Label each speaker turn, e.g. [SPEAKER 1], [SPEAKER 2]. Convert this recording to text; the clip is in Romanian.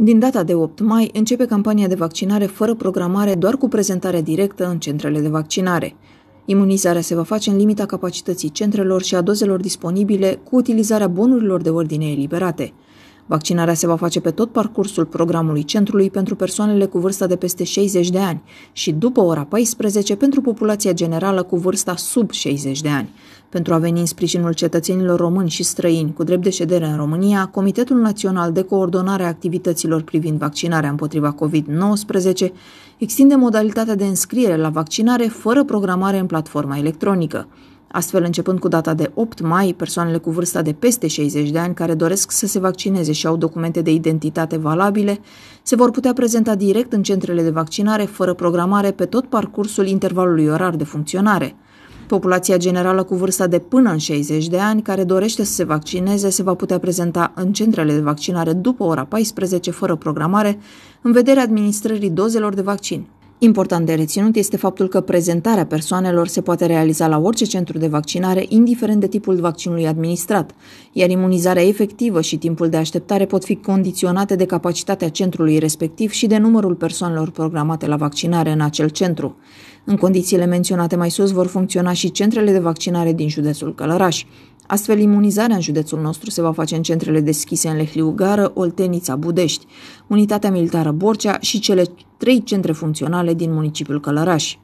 [SPEAKER 1] Din data de 8 mai începe campania de vaccinare fără programare, doar cu prezentare directă în centrele de vaccinare. Imunizarea se va face în limita capacității centrelor și a dozelor disponibile cu utilizarea bonurilor de ordine eliberate. Vaccinarea se va face pe tot parcursul programului centrului pentru persoanele cu vârsta de peste 60 de ani și după ora 14 pentru populația generală cu vârsta sub 60 de ani. Pentru a veni în sprijinul cetățenilor români și străini cu drept de ședere în România, Comitetul Național de Coordonare a Activităților privind vaccinarea împotriva COVID-19 extinde modalitatea de înscriere la vaccinare fără programare în platforma electronică. Astfel, începând cu data de 8 mai, persoanele cu vârsta de peste 60 de ani care doresc să se vaccineze și au documente de identitate valabile se vor putea prezenta direct în centrele de vaccinare fără programare pe tot parcursul intervalului orar de funcționare. Populația generală cu vârsta de până în 60 de ani care dorește să se vaccineze se va putea prezenta în centrele de vaccinare după ora 14 fără programare în vederea administrării dozelor de vaccin. Important de reținut este faptul că prezentarea persoanelor se poate realiza la orice centru de vaccinare, indiferent de tipul vaccinului administrat, iar imunizarea efectivă și timpul de așteptare pot fi condiționate de capacitatea centrului respectiv și de numărul persoanelor programate la vaccinare în acel centru. În condițiile menționate mai sus vor funcționa și centrele de vaccinare din județul Călăraș. Astfel, imunizarea în județul nostru se va face în centrele deschise în Lehliugară, Oltenița, Budești, Unitatea Militară Borcea și cele trei centre funcționale din municipiul Călăraș.